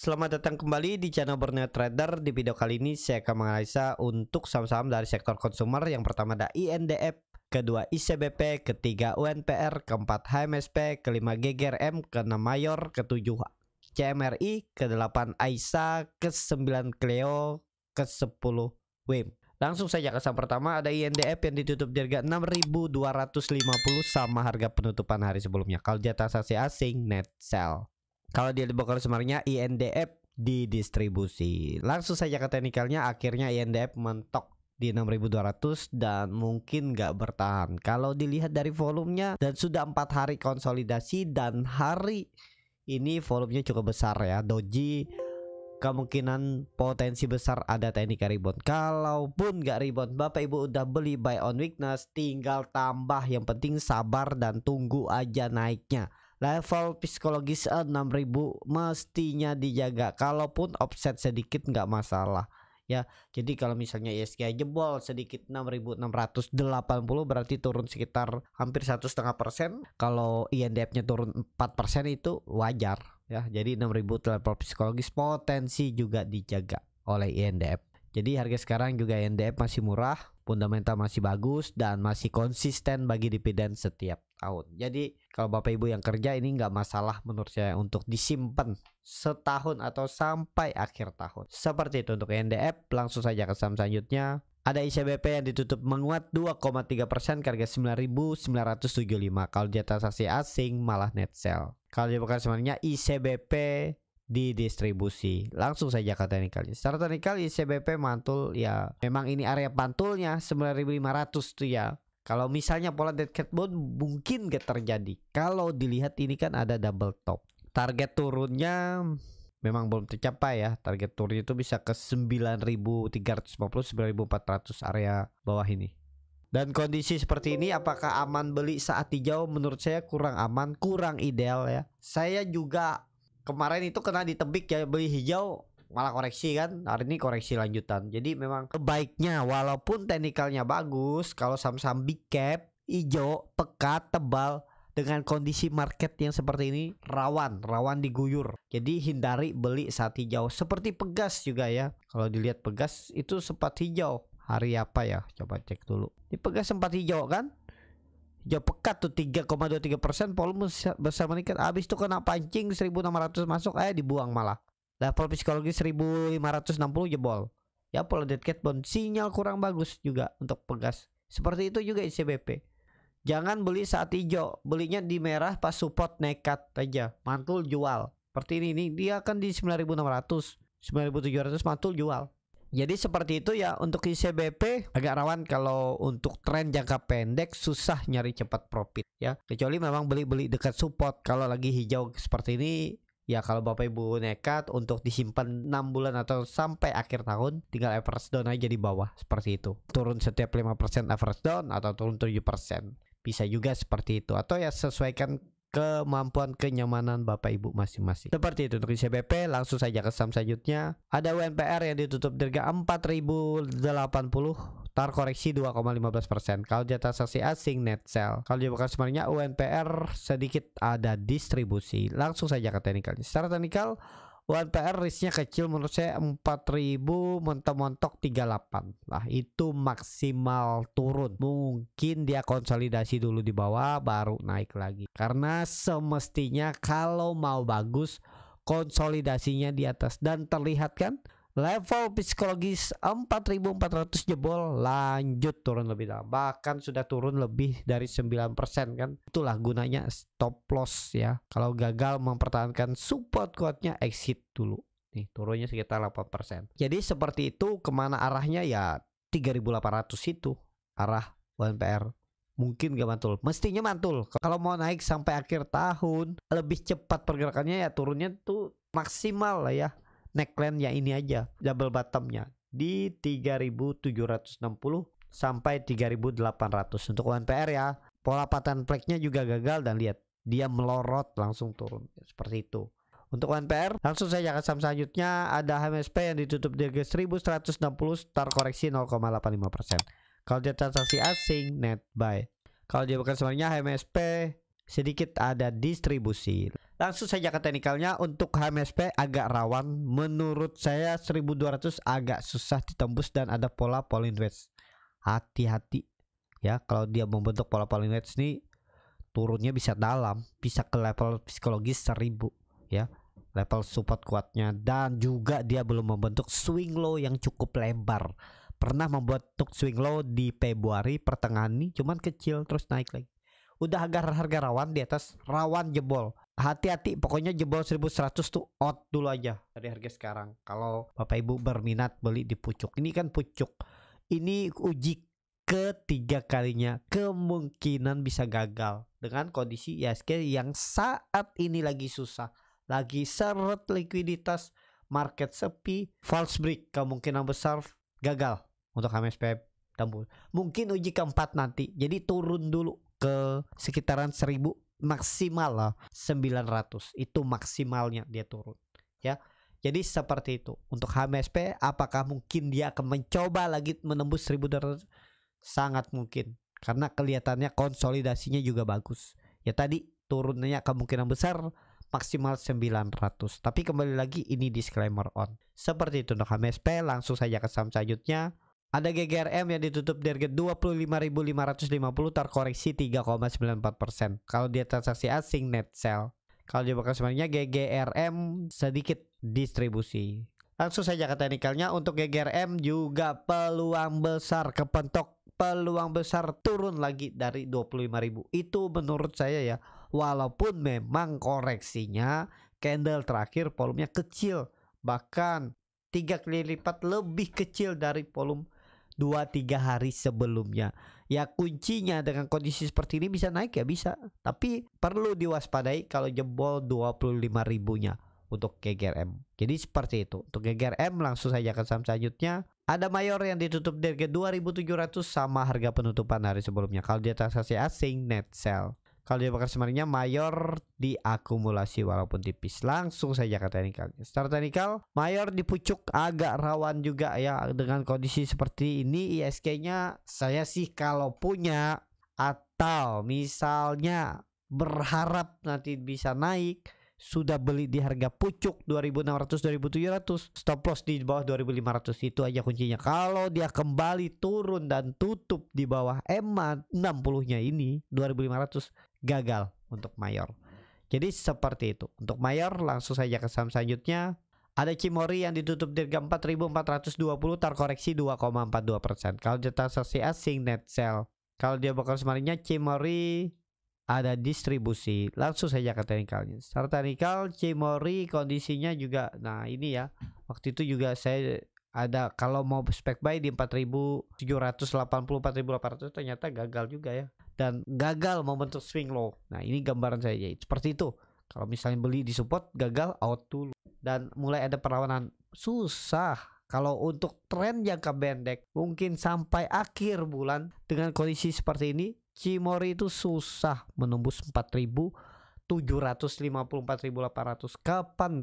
Selamat datang kembali di channel Borneo Trader. Di video kali ini saya akan menganalisa untuk saham-saham dari sektor konsumer. Yang pertama ada INDF, kedua ICBP, ketiga UNPR, keempat HMSP, kelima GGRM, keenam Mayor, ketujuh CMRI, kedelapan AISA, kesembilan Cleo, kesepuluh WIM. E Langsung saja ke saham pertama ada INDF yang ditutup di harga 6.250 sama harga penutupan hari sebelumnya. Kalau jatah transaksi asing net sell. Kalau dia dibongkar semarnya INDF didistribusi. Langsung saja ke teknikalnya akhirnya INDF mentok di 6200 dan mungkin nggak bertahan. Kalau dilihat dari volumenya dan sudah empat hari konsolidasi dan hari ini volumenya cukup besar ya. Doji kemungkinan potensi besar ada teknik rebound. Kalaupun nggak rebound, Bapak Ibu udah beli buy on weakness, tinggal tambah. Yang penting sabar dan tunggu aja naiknya level psikologis 6000 eh, mestinya dijaga kalaupun offset sedikit nggak masalah ya jadi kalau misalnya ISG e jebol sedikit 6680 berarti turun sekitar hampir satu setengah persen kalau INDF nya turun 4 persen itu wajar ya jadi 6000 level psikologis potensi juga dijaga oleh INDF jadi harga sekarang juga INDF masih murah fundamental masih bagus dan masih konsisten bagi dividen setiap tahun. Jadi kalau Bapak Ibu yang kerja ini nggak masalah menurut saya untuk disimpan setahun atau sampai akhir tahun. Seperti itu untuk NDF langsung saja ke saham selanjutnya. Ada ICBP yang ditutup menguat 2,3% persen harga 9.975. Kalau di transaksi asing malah net sell. Kalau di pekan sebenarnya ICBP di distribusi. Langsung saja ke teknikalnya. Secara teknikal CBP mantul ya memang ini area pantulnya 9500 tuh ya. Kalau misalnya pola dead cat bone mungkin gak terjadi. Kalau dilihat ini kan ada double top. Target turunnya memang belum tercapai ya. Target turunnya itu bisa ke 9350 9400 area bawah ini. Dan kondisi seperti ini apakah aman beli saat hijau? Menurut saya kurang aman, kurang ideal ya. Saya juga kemarin itu kena ditebik ya beli hijau malah koreksi kan hari ini koreksi lanjutan jadi memang kebaiknya walaupun teknikalnya bagus kalau saham-saham big cap hijau pekat tebal dengan kondisi market yang seperti ini rawan rawan diguyur jadi hindari beli saat hijau seperti pegas juga ya kalau dilihat pegas itu sempat hijau hari apa ya coba cek dulu di pegas sempat hijau kan Ya pekat tuh 3,23 persen volume besar meningkat. Habis itu kena pancing 1.600 masuk, eh dibuang malah. Level psikologi 1.560 jebol. Ya pola dead cat bond sinyal kurang bagus juga untuk pegas. Seperti itu juga ICBP. Jangan beli saat hijau, belinya di merah pas support nekat aja. Mantul jual. Seperti ini nih, dia akan di 9600, 9700 mantul jual. Jadi seperti itu ya untuk ICBP agak rawan kalau untuk tren jangka pendek susah nyari cepat profit ya. Kecuali memang beli-beli dekat support kalau lagi hijau seperti ini ya kalau Bapak Ibu nekat untuk disimpan 6 bulan atau sampai akhir tahun tinggal average down aja di bawah seperti itu. Turun setiap 5% average down atau turun 7%. Bisa juga seperti itu atau ya sesuaikan kemampuan kenyamanan Bapak Ibu masing-masing. Seperti itu untuk ICBP, langsung saja ke saham selanjutnya. Ada UNPR yang ditutup di harga 4080 tar koreksi 2,15%. Kalau di atas saksi asing net sell. Kalau di bekas UNPR sedikit ada distribusi. Langsung saja ke teknikalnya. Secara teknikal UMPR risknya kecil menurut saya 4000 mentok-mentok 38 lah itu maksimal turun mungkin dia konsolidasi dulu di bawah baru naik lagi karena semestinya kalau mau bagus konsolidasinya di atas dan terlihat kan level psikologis 4400 jebol lanjut turun lebih dalam bahkan sudah turun lebih dari 9% kan itulah gunanya stop loss ya kalau gagal mempertahankan support kuatnya exit dulu nih turunnya sekitar 8% jadi seperti itu kemana arahnya ya 3800 itu arah WNPR mungkin gak mantul mestinya mantul kalau mau naik sampai akhir tahun lebih cepat pergerakannya ya turunnya tuh maksimal lah ya neckline yang ini aja double bottomnya di 3760 sampai 3800 untuk UNPR ya pola paten flagnya juga gagal dan lihat dia melorot langsung turun seperti itu untuk UNPR langsung saya ke saham selanjutnya ada HMSP yang ditutup di 1160 star koreksi 0,85% kalau dia transaksi asing net buy kalau dia bukan sebenarnya HMSP sedikit ada distribusi Langsung saja ke teknikalnya untuk HMSP agak rawan menurut saya 1200 agak susah ditembus dan ada pola polinwedge. Hati-hati ya kalau dia membentuk pola polinwedge nih turunnya bisa dalam, bisa ke level psikologis 1000 ya. Level support kuatnya dan juga dia belum membentuk swing low yang cukup lebar. Pernah membentuk swing low di Februari pertengahan ini cuman kecil terus naik lagi udah harga-harga rawan di atas rawan jebol hati-hati pokoknya jebol 1100 tuh out dulu aja dari harga sekarang kalau bapak ibu berminat beli di pucuk ini kan pucuk ini uji ketiga kalinya kemungkinan bisa gagal dengan kondisi ISG yang saat ini lagi susah lagi seret likuiditas market sepi false break kemungkinan besar gagal untuk HMSP tembus mungkin uji keempat nanti jadi turun dulu ke sekitaran 1000 maksimal lah 900 itu maksimalnya dia turun ya jadi seperti itu untuk HMSP apakah mungkin dia akan mencoba lagi menembus 1000 sangat mungkin karena kelihatannya konsolidasinya juga bagus ya tadi turunnya kemungkinan besar maksimal 900 tapi kembali lagi ini disclaimer on seperti itu untuk HMSP langsung saja ke saham selanjutnya ada GGRM yang ditutup di harga 25.550 terkoreksi 3,94%. Kalau dia transaksi asing net sell. Kalau dia bakal sebenarnya GGRM sedikit distribusi. Langsung saja ke teknikalnya untuk GGRM juga peluang besar kepentok peluang besar turun lagi dari 25.000. Itu menurut saya ya. Walaupun memang koreksinya candle terakhir volumenya kecil bahkan tiga kali lipat lebih kecil dari volume dua tiga hari sebelumnya. Ya kuncinya dengan kondisi seperti ini bisa naik ya bisa. Tapi perlu diwaspadai kalau jebol 25 ribunya untuk GGRM. Jadi seperti itu. Untuk GGRM langsung saja ke saham selanjutnya. Ada mayor yang ditutup di harga 2700 sama harga penutupan hari sebelumnya. Kalau dia transaksi asing net sell. Kalau dia bakar semarinya mayor diakumulasi walaupun tipis. Langsung saja ke teknikal. Secara teknikal, mayor dipucuk agak rawan juga ya dengan kondisi seperti ini ISK-nya saya sih kalau punya atau misalnya berharap nanti bisa naik sudah beli di harga pucuk 2600 2700 stop loss di bawah 2500 itu aja kuncinya kalau dia kembali turun dan tutup di bawah EMA 60 nya ini 2500 gagal untuk mayor. Jadi seperti itu. Untuk mayor langsung saja ke saham selanjutnya. Ada Cimori yang ditutup di 4420 terkoreksi 2,42%. Kalau jutaan transaksi asing net sell. Kalau dia bakal semarinnya Cimori ada distribusi. Langsung saja ke technicalnya. Secara technical Cimori kondisinya juga nah ini ya. Waktu itu juga saya ada kalau mau spek buy di 4780 4800 ternyata gagal juga ya dan gagal membentuk swing low. Nah, ini gambaran saya jadi seperti itu. Kalau misalnya beli di support gagal out dulu dan mulai ada perlawanan susah. Kalau untuk tren jangka pendek mungkin sampai akhir bulan dengan kondisi seperti ini Cimori itu susah menembus 4000 754.800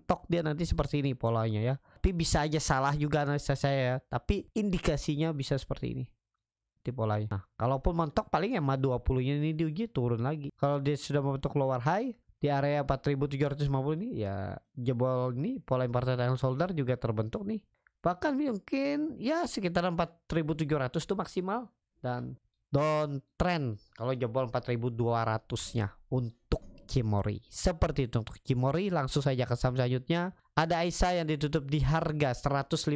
tok dia nanti seperti ini polanya ya tapi bisa aja salah juga analisa saya ya tapi indikasinya bisa seperti ini di polanya. Nah, kalaupun mentok paling ya 20-nya ini diuji turun lagi. Kalau dia sudah membentuk lower high di area 4750 ini ya jebol ini pola imported dan solder juga terbentuk nih. Bahkan mungkin ya sekitar 4700 itu maksimal dan trend. kalau jebol 4200-nya untuk Cimori. Seperti itu untuk Cimori langsung saja ke saham selanjutnya. Ada Aisa yang ditutup di harga 152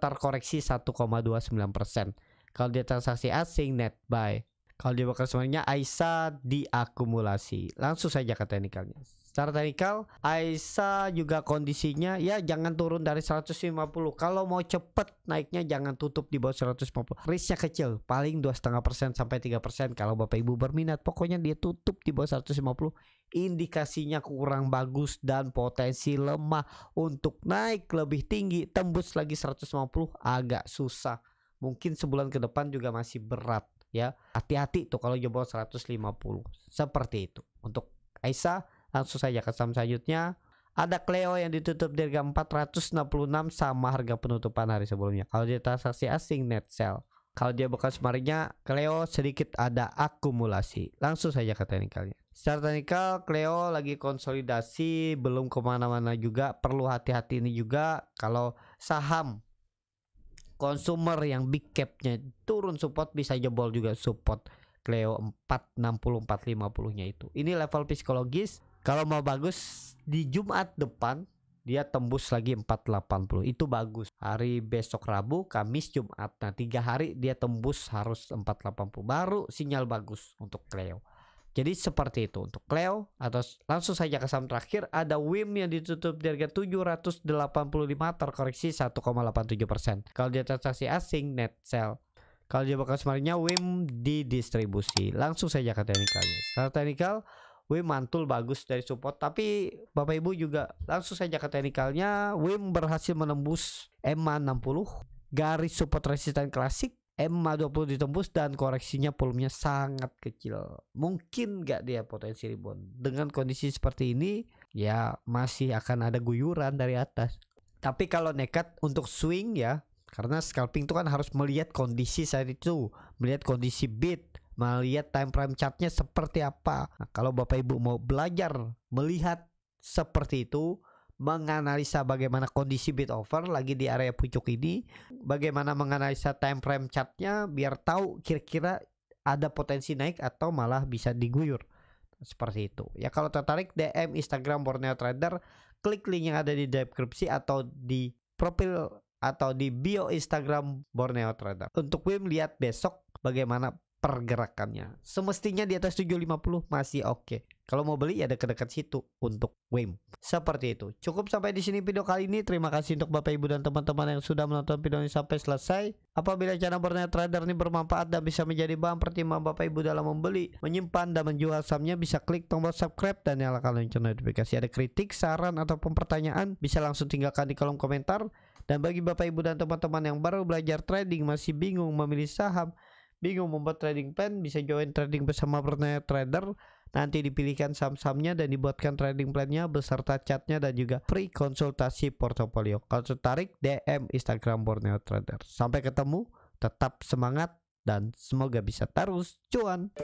terkoreksi 1,29%. Kalau dia transaksi asing net buy. Kalau dia bakal semuanya AISA diakumulasi. Langsung saja ke teknikalnya. Secara teknikal AISA juga kondisinya ya jangan turun dari 150. Kalau mau cepet naiknya jangan tutup di bawah 150. Risknya kecil, paling 2,5% sampai 3% kalau Bapak Ibu berminat. Pokoknya dia tutup di bawah 150 indikasinya kurang bagus dan potensi lemah untuk naik lebih tinggi tembus lagi 150 agak susah mungkin sebulan ke depan juga masih berat ya. Hati-hati tuh kalau jebol 150. Seperti itu. Untuk Aisa langsung saja ke saham selanjutnya. Ada Cleo yang ditutup di harga 466 sama harga penutupan hari sebelumnya. Kalau dia transaksi asing net sell. Kalau dia bekas marinya, Cleo sedikit ada akumulasi. Langsung saja ke teknikalnya. Secara teknikal, Cleo lagi konsolidasi, belum kemana-mana juga. Perlu hati-hati ini juga kalau saham consumer yang big capnya turun support bisa jebol juga support Cleo 46450 nya itu ini level psikologis kalau mau bagus di Jumat depan dia tembus lagi 480 itu bagus hari besok Rabu Kamis Jumat nah tiga hari dia tembus harus 480 baru sinyal bagus untuk Cleo jadi seperti itu untuk Cleo atau langsung saja ke saham terakhir ada WIM yang ditutup di harga 785 terkoreksi 1,87%. Kalau dia transaksi asing net sell. Kalau dia bakal semarinya WIM didistribusi. Langsung saja ke teknikalnya. Secara teknikal WIM mantul bagus dari support tapi Bapak Ibu juga langsung saja ke teknikalnya WIM berhasil menembus EMA 60 garis support resisten klasik EMA 20 ditembus dan koreksinya volumenya sangat kecil. Mungkin nggak dia potensi rebound. Dengan kondisi seperti ini ya masih akan ada guyuran dari atas. Tapi kalau nekat untuk swing ya karena scalping itu kan harus melihat kondisi saat itu, melihat kondisi bid, melihat time frame chartnya seperti apa. Nah, kalau Bapak Ibu mau belajar melihat seperti itu, menganalisa bagaimana kondisi bid over lagi di area pucuk ini, bagaimana menganalisa time frame chartnya biar tahu kira-kira ada potensi naik atau malah bisa diguyur seperti itu. Ya kalau tertarik DM Instagram Borneo Trader, klik link yang ada di deskripsi atau di profil atau di bio Instagram Borneo Trader. Untuk Wim lihat besok bagaimana pergerakannya. Semestinya di atas 750 masih oke. Okay. Kalau mau beli ya dekat-dekat situ untuk WIM. Seperti itu. Cukup sampai di sini video kali ini. Terima kasih untuk Bapak Ibu dan teman-teman yang sudah menonton video ini sampai selesai. Apabila channel Bernet Trader ini bermanfaat dan bisa menjadi bahan pertimbangan Bapak Ibu dalam membeli, menyimpan dan menjual sahamnya bisa klik tombol subscribe dan nyalakan lonceng notifikasi. Ada kritik, saran ataupun pertanyaan bisa langsung tinggalkan di kolom komentar. Dan bagi Bapak Ibu dan teman-teman yang baru belajar trading masih bingung memilih saham Bingung membuat trading plan? Bisa join trading bersama partner trader. Nanti dipilihkan saham-sahamnya dan dibuatkan trading plannya beserta chatnya dan juga free konsultasi portofolio. Kalau tertarik DM Instagram Borneo Trader. Sampai ketemu, tetap semangat dan semoga bisa terus cuan.